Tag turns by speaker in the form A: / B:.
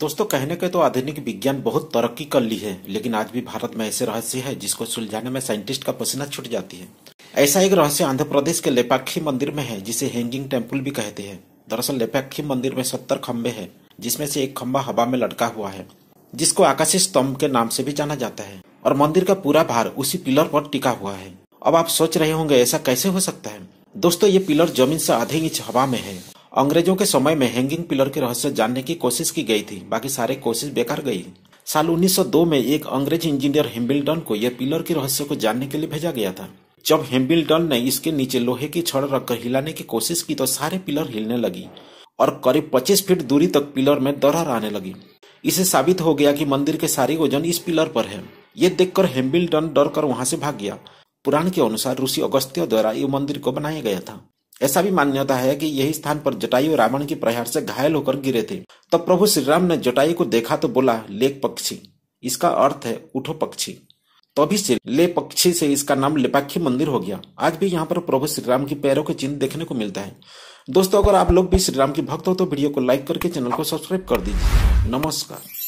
A: दोस्तों कहने के तो आधुनिक विज्ञान बहुत तरक्की कर ली है लेकिन आज भी भारत में ऐसे रहस्य है जिसको सुलझाने में साइंटिस्ट का पसीना छूट जाती है ऐसा एक रहस्य आंध्र प्रदेश के लेपाक्षी मंदिर में है जिसे हैंगिंग टेम्पल भी कहते हैं दरअसल लेपाक्षी मंदिर में सत्तर खम्बे है जिसमें से एक खम्बा हवा में लटका हुआ है जिसको आकाशीय स्तंभ के नाम से भी जाना जाता है और मंदिर का पूरा भार उसी पिलर पर टिका हुआ है अब आप सोच रहे होंगे ऐसा कैसे हो सकता है दोस्तों ये पिलर जमीन से आधे इंच हवा में है अंग्रेजों के समय में हैंगिंग पिलर के रहस्य जानने की कोशिश की गई थी बाकी सारे कोशिश बेकार गई साल 1902 में एक अंग्रेज इंजीनियर हेम्बिल्टन को यह पिलर के रहस्य को जानने के लिए भेजा गया था जब हेम्बिल्टन ने इसके नीचे लोहे की छड़ रखकर हिलाने की कोशिश की तो सारे पिलर हिलने लगी और करीब 25 फीट दूरी तक पिलर में दरार आने लगी इसे साबित हो गया कि मंदिर के सारे वजन इस पिलर पर है ये देखकर हेम्बिल्टन डर कर वहां से भाग गया पुराण के अनुसार ऋषि अगस्त्य द्वारा ये मंदिर को बनाया गया था ऐसा भी मान्यता है कि यही स्थान पर जटायु रावण के प्रहार से घायल होकर गिरे थे तब तो प्रभु श्रीराम ने जटायु को देखा तो बोला लेक पक्षी इसका अर्थ है उठो पक्षी तभी तो से ले पक्षी से इसका नाम लेपाक्षी मंदिर हो गया आज भी यहाँ पर प्रभु श्रीराम के पैरों के चिन्ह देखने को मिलता है दोस्तों अगर आप लोग भी श्रीराम के भक्त हो तो वीडियो को लाइक करके चैनल को सब्सक्राइब कर दीजिए नमस्कार